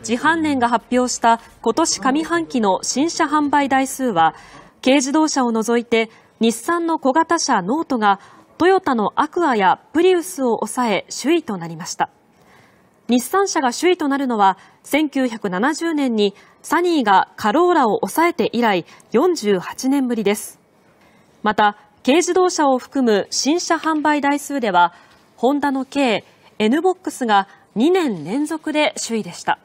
自販年が発表した今年上半期の新車販売台数は軽自動車を除いて日産の小型車ノートがトヨタのアクアやプリウスを抑え首位となりました日産車が首位となるのは1970年にサニーがカローラを抑えて以来48年ぶりですまた軽自動車を含む新車販売台数ではホンダの K n b o x が2年連続で首位でした。